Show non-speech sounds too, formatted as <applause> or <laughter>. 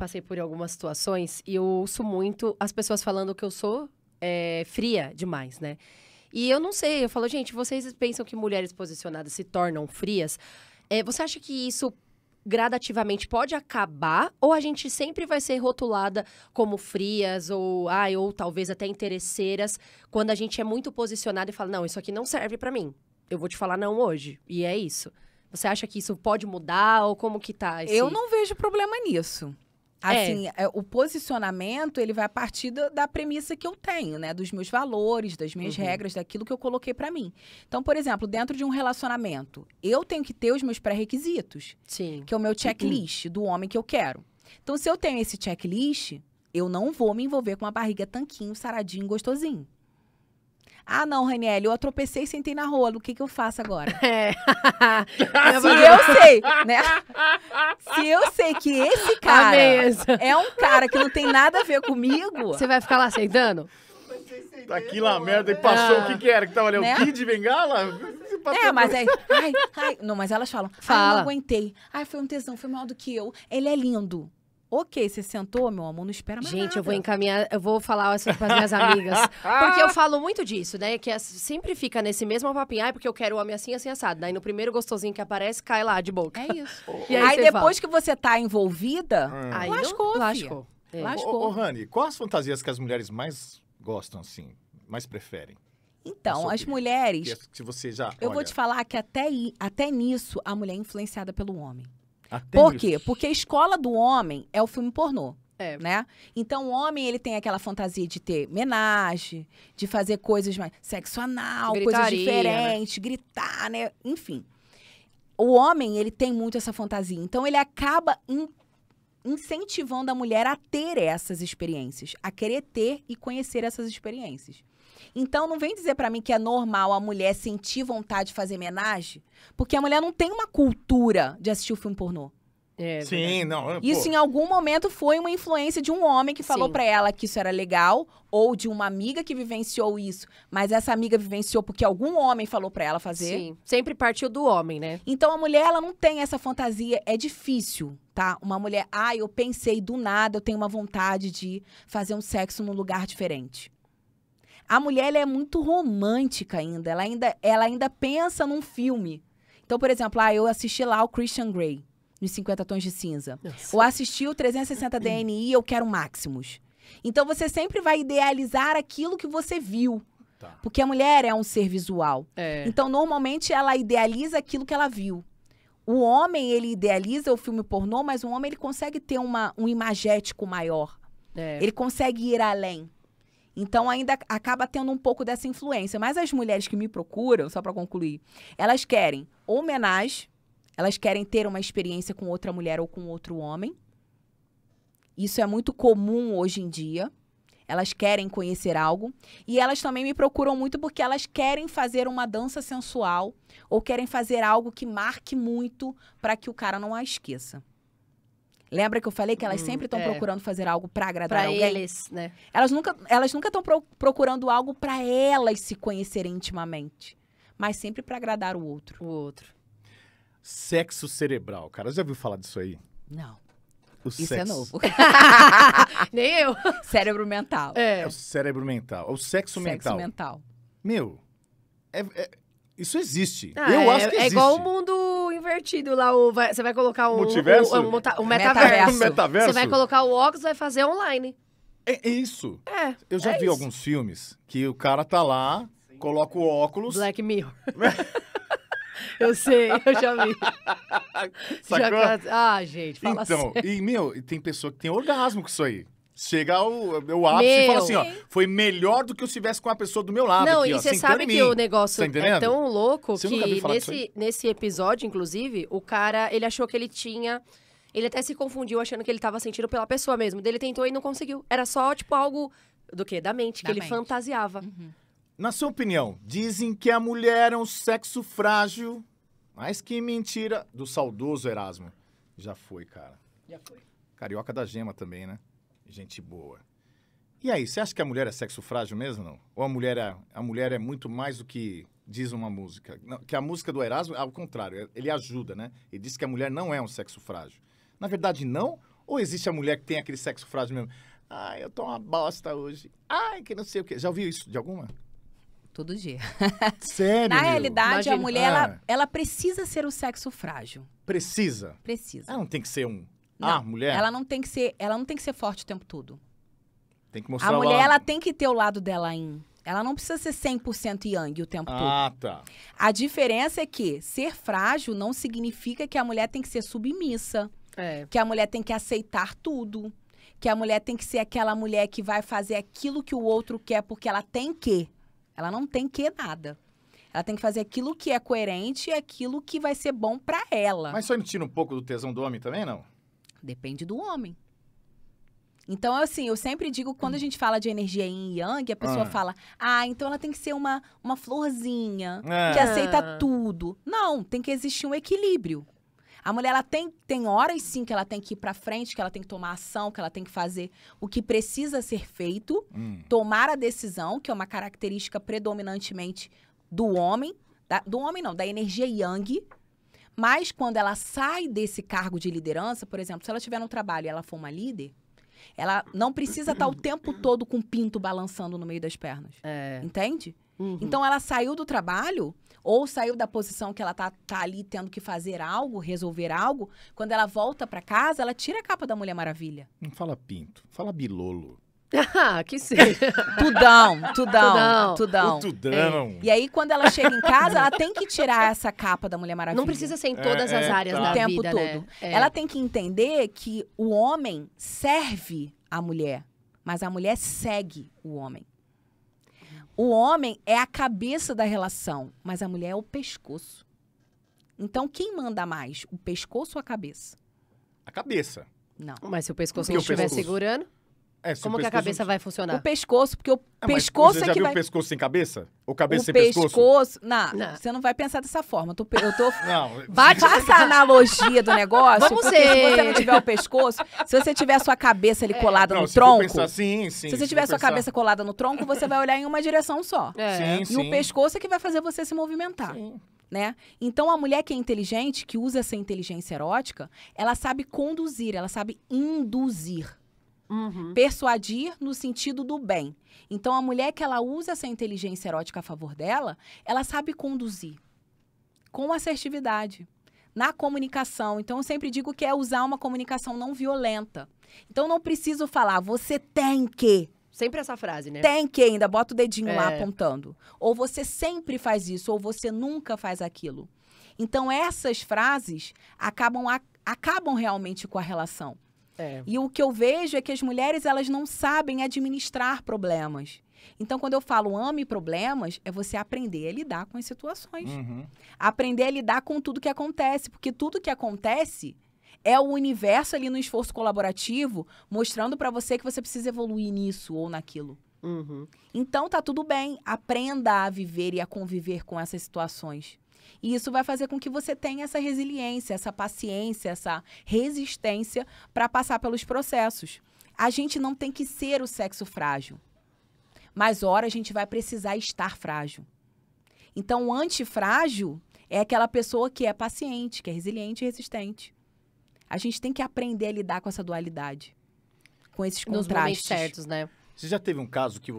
passei por algumas situações e eu ouço muito as pessoas falando que eu sou é, fria demais, né? E eu não sei, eu falo, gente, vocês pensam que mulheres posicionadas se tornam frias? É, você acha que isso gradativamente pode acabar ou a gente sempre vai ser rotulada como frias ou ai ou talvez até interesseiras quando a gente é muito posicionada e fala não isso aqui não serve para mim eu vou te falar não hoje e é isso você acha que isso pode mudar ou como que tá esse... eu não vejo problema nisso é. Assim, é. o posicionamento, ele vai a partir da, da, premissa que eu tenho, né? Dos meus valores, das minhas uhum. regras, daquilo que eu coloquei para mim. Então, por exemplo, dentro de um relacionamento, eu tenho que ter os meus pré-requisitos. Que é o meu checklist uhum. do homem que eu quero. Então, se eu tenho esse checklist, eu não vou me envolver com uma barriga tanquinho, saradinho, gostosinho. Ah, não, Raniel, eu tropecei e sentei na rola. O que, que eu faço agora? <laughs> É. Se eu sei, né? Se eu sei que esse tá cara é um cara que não tem nada a ver comigo. Você vai ficar lá aceitando? Tá aqui lá, merda, e passou ah. o que que era? Que tava ali, né? o Kid de Bengala? É, mas aí, é, ai, ai, não, mas elas falam, Fala. ai, não aguentei, ai, foi um tesão, foi maior do que eu, ele é lindo. Ok, você sentou, meu amor, não espera mais Gente, nada. eu vou encaminhar, eu vou falar isso para as minhas amigas. <laughs> Porque eu falo muito disso, né? Que é, sempre fica nesse mesmo papinho, ah, porque eu quero o homem assim, assim, assado. Daí no primeiro gostosinho que aparece, cai lá de boca. É isso. E aí, aí depois fala. que você tá envolvida, hum. aí lascou, não, lascou. É. Lascou. Ô, ô, Rani, quais as fantasias que as mulheres mais gostam, assim, mais preferem? Então, as mulheres... Se você já... Eu olha... vou te falar que até, até nisso, a mulher é influenciada pelo homem. Ah, Por quê? Porque a escola do homem é o filme pornô. É. Né? Então o homem ele tem aquela fantasia de ter homenagem, de fazer coisas mais sexo anal, Gritaria, coisas né? diferentes, né? gritar, né? Enfim. O homem ele tem muito essa fantasia. Então ele acaba in incentivando a mulher a ter essas experiências, a querer ter e conhecer essas experiências. Então não vem dizer para mim que é normal a mulher sentir vontade de fazer homenagem, porque a mulher não tem uma cultura de assistir o filme pornô. É, é Sim, verdade. não. isso pô. em algum momento foi uma influência de um homem que falou para ela que isso era legal ou de uma amiga que vivenciou isso, mas essa amiga vivenciou porque algum homem falou para ela fazer. Sim, sempre partiu do homem, né? Então a mulher ela não tem essa fantasia, é difícil, tá? Uma mulher, ah, eu pensei do nada, eu tenho uma vontade de fazer um sexo num lugar diferente. A mulher é muito romântica ainda. Ela, ainda. ela ainda pensa num filme. Então, por exemplo, ah, eu assisti lá o Christian Grey, nos 50 Tons de Cinza. Nossa. Ou assisti o 360 DNI Eu Quero Maximus. Então, você sempre vai idealizar aquilo que você viu. Tá. Porque a mulher é um ser visual. É. Então, normalmente, ela idealiza aquilo que ela viu. O homem, ele idealiza o filme pornô, mas o homem, ele consegue ter uma, um imagético maior. É. Ele consegue ir além. Então ainda acaba tendo um pouco dessa influência. Mas as mulheres que me procuram, só para concluir, elas querem homenagem, elas querem ter uma experiência com outra mulher ou com outro homem. Isso é muito comum hoje em dia. Elas querem conhecer algo e elas também me procuram muito porque elas querem fazer uma dança sensual ou querem fazer algo que marque muito para que o cara não a esqueça. Lembra que eu falei que elas hum, sempre estão é. procurando fazer algo para agradar pra alguém? eles, né? Elas nunca elas nunca estão pro, procurando algo para elas se conhecerem intimamente, mas sempre para agradar o outro. O outro. Sexo cerebral, cara, já viu falar disso aí? Não. O Isso é sexo. é novo. <laughs> Nem eu. <laughs> Cérebro mental. É. é o cérebro mental. É o sexo, sexo mental. Sexo mental. Meu, é, é isso existe. Ah, eu é, acho que é existe. É igual o mundo invertido lá. O, vai, você vai colocar o. Multiverso? O, o, o, o metaverso. <laughs> metaverso. Você vai colocar o óculos e vai fazer online. É, é isso. É. Eu já é vi isso. alguns filmes que o cara tá lá, coloca o óculos. Black Mirror. <laughs> eu sei, eu já vi. Sacou? Já... Ah, gente, fala Então, assim. e meu, tem pessoa que tem orgasmo com isso aí. Chega o, o ápice meu. e fala assim, ó, foi melhor do que eu estivesse com a pessoa do meu lado Não, aqui, e você sabe que o negócio tá é tão louco que nesse, nesse episódio, inclusive, o cara, ele achou que ele tinha... Ele até se confundiu achando que ele estava sentindo pela pessoa mesmo. Ele tentou e não conseguiu. Era só, tipo, algo do quê? Da mente, da que mente. ele fantasiava. Uhum. Na sua opinião, dizem que a mulher é um sexo frágil, mas que mentira do saudoso Erasmo. Já foi, cara. Já foi. Carioca da Gema também, né? gente boa. E aí, você acha que a mulher é sexo frágil mesmo, não? Ou a mulher é, a mulher é muito mais do que diz uma música? Não, que a música do Erasmo, ao contrário, é, ele ajuda, né? Ele diz que a mulher não é um sexo frágil. Na verdade, não? Ou existe a mulher que tem aquele sexo frágil mesmo? Ai, eu tô uma bosta hoje. Ai, que não sei o quê. Já ouviu isso de alguma? Todo dia. <laughs> Sério? Na meu? realidade, Imagina. a mulher, ah. ela, ela precisa ser o sexo frágil. Precisa? Precisa. Ela não tem que ser um ah, não, ah, mulher. Ela não tem que ser, ela não tem que ser forte o tempo todo. Tem que mostrar A mulher, lado. ela tem que ter o lado dela em. Ela não precisa ser 100% yang o tempo ah, todo. Ah, tá. A diferença é que ser frágil não significa que a mulher tem que ser submissa. É. Que a mulher tem que aceitar tudo. Que a mulher tem que ser aquela mulher que vai fazer aquilo que o outro quer porque ela tem que. Ela não tem que nada. Ela tem que fazer aquilo que é coerente e aquilo que vai ser bom para ela. Mas só me tira um pouco do tesão do homem também, não? Depende do homem. Então, assim, eu sempre digo quando a gente fala de energia em yang, a pessoa ah. fala, ah, então ela tem que ser uma, uma florzinha ah. que aceita tudo. Não, tem que existir um equilíbrio. A mulher, ela tem, tem horas sim que ela tem que ir pra frente, que ela tem que tomar ação, que ela tem que fazer o que precisa ser feito, hum. tomar a decisão, que é uma característica predominantemente do homem, da, do homem não, da energia yang, mas quando ela sai desse cargo de liderança, por exemplo, se ela tiver um trabalho e ela for uma líder, ela não precisa estar o tempo todo com o pinto balançando no meio das pernas. É. Entende? Uhum. Então ela saiu do trabalho ou saiu da posição que ela tá, tá ali tendo que fazer algo, resolver algo. Quando ela volta para casa, ela tira a capa da Mulher Maravilha. Não fala pinto, fala bilolo. <laughs> Ah, que sim Tudão, tudão, tudão. Tudão. É. E aí, quando ela chega em casa, ela tem que tirar essa capa da Mulher Maravilha. Não precisa ser em todas é, as é, áreas tá. da vida, O tempo vida, né? todo. Né? Ela tem que entender que o homem serve a mulher, mas a mulher segue o homem. O homem é a cabeça da relação, mas a mulher é o pescoço. Então, quem manda mais, o pescoço ou a cabeça? A cabeça. Não. Mas se o pescoço não estiver pescoço? segurando... É, Como que a cabeça vai funcionar? O pescoço, porque o ah, pescoço você é já que viu vai... o pescoço sem cabeça? Ou cabeça o sem pescoço? pescoço... Não, não, você não vai pensar dessa forma. Eu tô... Eu <laughs> tô... Não. Vai passar a analogia do negócio. Vamos porque se você não tiver o pescoço, se você tiver a sua cabeça ali é. colada no tronco... Pensar, sim, sim, se você tiver a sua pensar... cabeça colada no tronco, você vai olhar em uma direção só. É. Sim, e sim. o pescoço é que vai fazer você se movimentar. Sim. Né? Então a mulher que é inteligente, que usa essa inteligência erótica, ela sabe conduzir, ela sabe induzir. Uhum. Persuadir no sentido do bem. Então, a mulher que ela usa essa inteligência erótica a favor dela, ela sabe conduzir com assertividade na comunicação. Então, eu sempre digo que é usar uma comunicação não violenta. Então, não preciso falar, você tem que. Sempre essa frase, né? Tem que ainda, bota o dedinho é. lá apontando. Ou você sempre faz isso, ou você nunca faz aquilo. Então, essas frases acabam, a, acabam realmente com a relação. É. E o que eu vejo é que as mulheres elas não sabem administrar problemas. Então, quando eu falo ame problemas, é você aprender a lidar com as situações. Uhum. Aprender a lidar com tudo que acontece. Porque tudo que acontece é o universo ali no esforço colaborativo mostrando para você que você precisa evoluir nisso ou naquilo. Uhum. Então, tá tudo bem. Aprenda a viver e a conviver com essas situações. E isso vai fazer com que você tenha essa resiliência, essa paciência, essa resistência para passar pelos processos. A gente não tem que ser o sexo frágil, mas hora a gente vai precisar estar frágil. Então, o antifrágil é aquela pessoa que é paciente, que é resiliente e resistente. A gente tem que aprender a lidar com essa dualidade, com esses contrastes. Nos certos, né? Você já teve um caso que